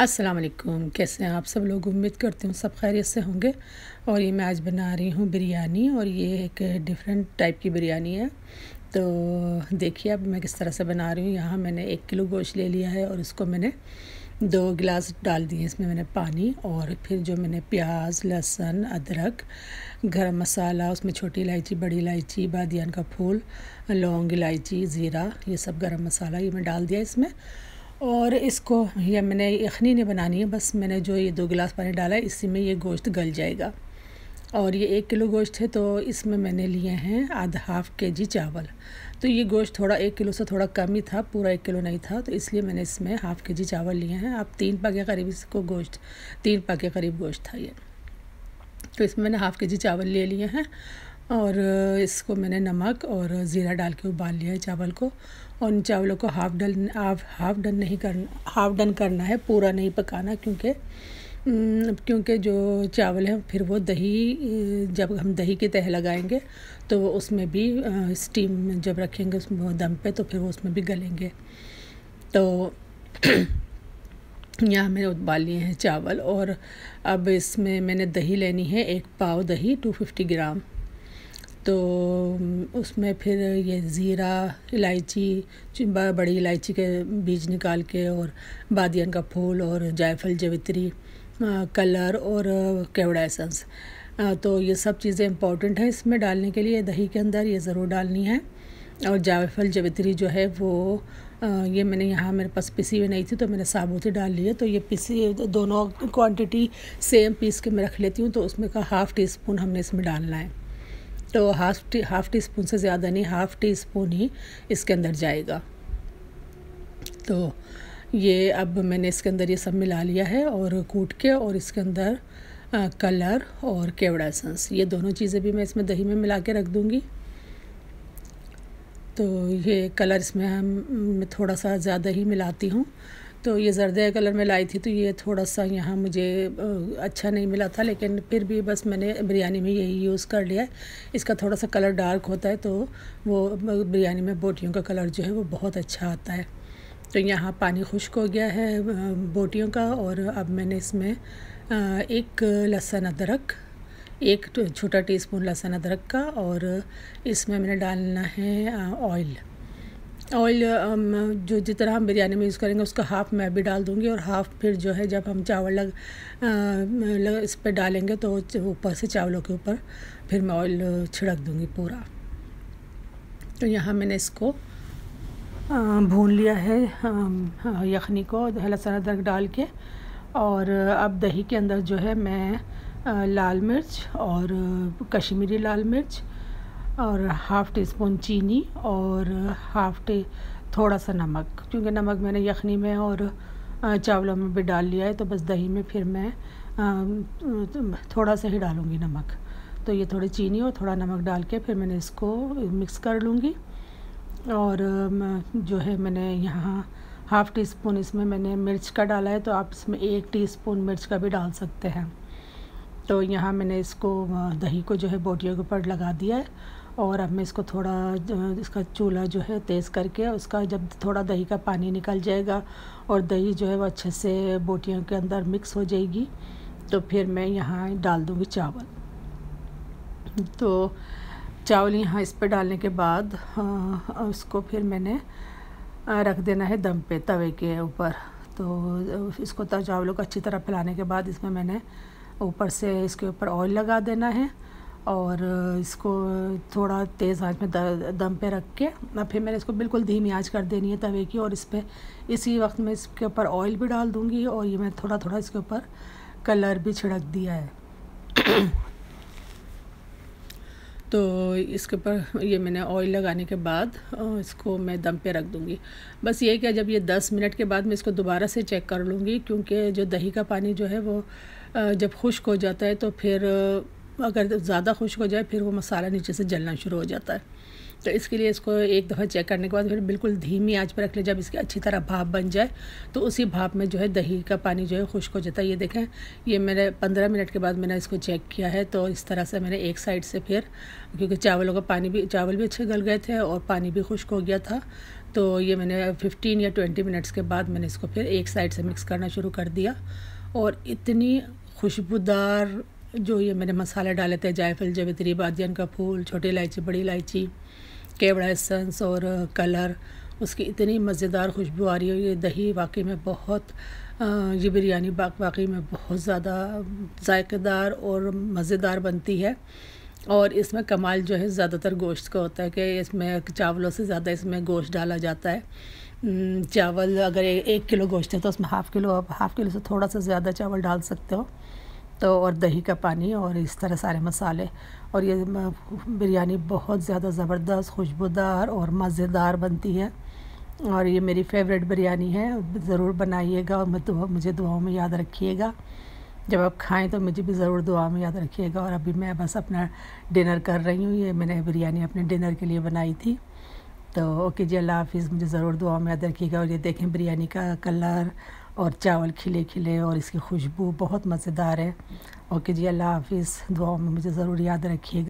अस्सलाम वालेकुम कैसे हैं आप सब लोग उम्मीद करती हूँ सब खैरियत से होंगे और ये मैं आज बना रही हूँ बिरयानी और ये एक डिफरेंट टाइप की बिरयानी है तो देखिए अब मैं किस तरह से बना रही हूँ यहाँ मैंने एक किलो गोश्त ले लिया है और इसको मैंने दो गिलास डाल दिए इसमें मैंने पानी और फिर जो मैंने प्याज लहसुन अदरक गरम मसाला उसमें छोटी इलायची बड़ी इलायची बादियान का फूल लौंग इलायची ज़ीरा ये सब गरम मसाला ये मैं डाल दिया इसमें और इसको ये मैंने यखनी नहीं बनानी है बस मैंने जो ये दो गिलास पानी डाला है इसी में ये गोश्त गल जाएगा और ये एक किलो गोश्त है तो इसमें मैंने लिए हैं आधा हाफ़ के जी चावल तो ये गोश्त थोड़ा एक किलो से थोड़ा कम ही था पूरा एक किलो नहीं था तो इसलिए मैंने इसमें हाफ़ के जी चावल लिए हैं आप तीन पा के करीब इसको गोश्त तीन पा के करीब गोश्त था ये तो इसमें मैंने हाफ़ के जी चावल ले लिए हैं और इसको मैंने नमक और ज़ीरा डाल के उबाल लिया है चावल को और इन चावलों को half done half half done नहीं करना हाफ डन करना है पूरा नहीं पकाना क्योंकि क्योंकि जो चावल हैं फिर वो दही जब हम दही के तह लगाएंगे तो वो उसमें भी स्टीम जब रखेंगे उसमें दम पे तो फिर वो उसमें भी गलेंगे तो यहाँ मैंने उबाल लिए हैं चावल और अब इसमें मैंने दही लेनी है एक पाव दही 250 ग्राम तो उसमें फिर ये ज़ीरा इलायची बड़ी इलायची के बीज निकाल के और बादियन का फूल और जायफल जवित्री कलर और केवड़ा एसेंस तो ये सब चीज़ें इम्पॉर्टेंट हैं इसमें डालने के लिए दही के अंदर ये ज़रूर डालनी है और जायफल जवित्री जो है वो ये मैंने यहाँ मेरे पास पिसी हुई नहीं थी तो मैंने साबुत ही डाल ली है तो ये पिसी दोनों क्वांटिटी सेम पीस के मैं रख लेती हूँ तो उसमें का हाफ़ टी स्पून हमने इसमें डालना है तो half tea half teaspoon से ज़्यादा नहीं हाफ़ टी स्पून ही इसके अंदर जाएगा तो ये अब मैंने इसके अंदर ये सब मिला लिया है और कूट के और इसके अंदर आ, कलर और केवड़ा सन्स ये दोनों चीज़ें भी मैं इसमें दही में मिला के रख दूँगी तो ये कलर इसमें हम मैं थोड़ा सा ज़्यादा ही मिलाती हूँ तो ये जर्दे कलर में लाई थी तो ये थोड़ा सा यहाँ मुझे अच्छा नहीं मिला था लेकिन फिर भी बस मैंने बिरयानी में यही यूज़ कर लिया है इसका थोड़ा सा कलर डार्क होता है तो वो बिरयानी में बोटियों का कलर जो है वो बहुत अच्छा आता है तो यहाँ पानी खुश्क हो गया है बोटियों का और अब मैंने इसमें एक लहसुन अदरक एक छोटा टीस्पून लहसुन अदरक का और इसमें मैंने डालना है ऑयल ऑयल um, जो जितना हम बिरयानी में यूज़ करेंगे उसका हाफ़ मैं भी डाल दूँगी और हाफ़ फिर जो है जब हम चावल लग, लग इस पर डालेंगे तो ऊपर से चावलों के ऊपर फिर मैं ऑयल छिड़क दूँगी पूरा तो यहाँ मैंने इसको भून लिया है यखनी को लहसुन अदरक डाल के और अब दही के अंदर जो है मैं लाल मिर्च और कश्मीरी लाल मिर्च और हाफ़ टी स्पून चीनी और हाफ़ टी थोड़ा सा नमक क्योंकि नमक मैंने यखनी में और चावलों में भी डाल लिया है तो बस दही में फिर मैं थोड़ा सा ही डालूँगी नमक तो ये थोड़ी चीनी और थोड़ा नमक डाल के फिर मैंने इसको मिक्स कर लूँगी और जो है मैंने यहाँ हाफ़ टी स्पून इसमें मैंने मिर्च का डाला है तो आप इसमें एक टी स्पून मिर्च का भी डाल सकते हैं तो यहाँ मैंने इसको दही को जो है बोटियों के ऊपर लगा दिया है और अब मैं इसको थोड़ा इसका चूल्हा जो है तेज़ करके उसका जब थोड़ा दही का पानी निकल जाएगा और दही जो है वो अच्छे से बोटियों के अंदर मिक्स हो जाएगी तो फिर मैं यहाँ डाल दूँगी चावल तो चावल यहाँ इस पर डालने के बाद उसको फिर मैंने रख देना है दम पे तवे के ऊपर तो इसको तो चावलों को अच्छी तरह फैलाने के बाद इसमें मैंने ऊपर से इसके ऊपर ऑयल लगा देना है और इसको थोड़ा तेज़ आंच में दम पे रख के अब फिर मैंने इसको बिल्कुल धीमी आंच कर देनी है तवे की और इस पर इसी वक्त में इसके ऊपर ऑयल भी डाल दूँगी और ये मैं थोड़ा थोड़ा इसके ऊपर कलर भी छिड़क दिया है तो इसके ऊपर ये मैंने ऑयल लगाने के बाद इसको मैं दम पे रख दूँगी बस ये कि जब ये दस मिनट के बाद मैं इसको दोबारा से चेक कर लूँगी क्योंकि जो दही का पानी जो है वो जब खुश्क हो जाता है तो फिर अगर ज़्यादा खुश्क हो जाए फिर वो मसाला नीचे से जलना शुरू हो जाता है तो इसके लिए इसको एक दफ़ा चेक करने के बाद फिर बिल्कुल धीमी आंच पर रख ले जब इसकी अच्छी तरह भाप बन जाए तो उसी भाप में जो है दही का पानी जो है खुश्क हो जाता है ये देखें ये मैंने पंद्रह मिनट के बाद मैंने इसको चेक किया है तो इस तरह से मैंने एक साइड से फिर क्योंकि चावलों का पानी भी चावल भी अच्छे गल गए थे और पानी भी खुश्क हो गया था तो ये मैंने फिफ्टीन या ट्वेंटी मिनट्स के बाद मैंने इसको फिर एक साइड से मिक्स करना शुरू कर दिया और इतनी खुशबूदार जो ये मैंने मसाले डाले थे जायफल जवित्री बादियन का फूल छोटी इलायची बड़ी इलायची केवड़ा एसेंस और कलर उसकी इतनी मज़ेदार खुशबू आ रही है ये दही वाकई में बहुत ये बिरयानी वाकई में बहुत ज़्यादा जायकेदार और मज़ेदार बनती है और इसमें कमाल जो है ज़्यादातर गोश्त का होता है कि इसमें चावलों से ज़्यादा इसमें गोश्त डाला जाता है हम्म, चावल अगर ए, एक किलो गोश्त है तो उसमें हाफ़ किलो आप हाफ़ किलो से थोड़ा सा ज़्यादा चावल डाल सकते हो तो और दही का पानी और इस तरह सारे मसाले और ये बिरयानी बहुत ज़्यादा ज़बरदस्त खुशबूदार और मज़ेदार बनती है और ये मेरी फेवरेट बिरयानी है ज़रूर बनाइएगा और मैं दुआ, मुझे दुआओं में याद रखिएगा जब आप खाएं तो मुझे भी ज़रूर दुआ में याद रखिएगा और अभी मैं बस अपना डिनर कर रही हूँ ये मैंने बिरयानी अपने डिनर के लिए बनाई थी तो ओके जी अल्लाह हाफिज़ मुझे ज़रूर दुआ में याद रखिएगा और ये देखें बिरयानी का कलर और चावल खिले खिले और इसकी खुशबू बहुत मज़ेदार है ओके जी अल्लाह हाफिज़ दुआ में मुझे ज़रूर याद रखिएगा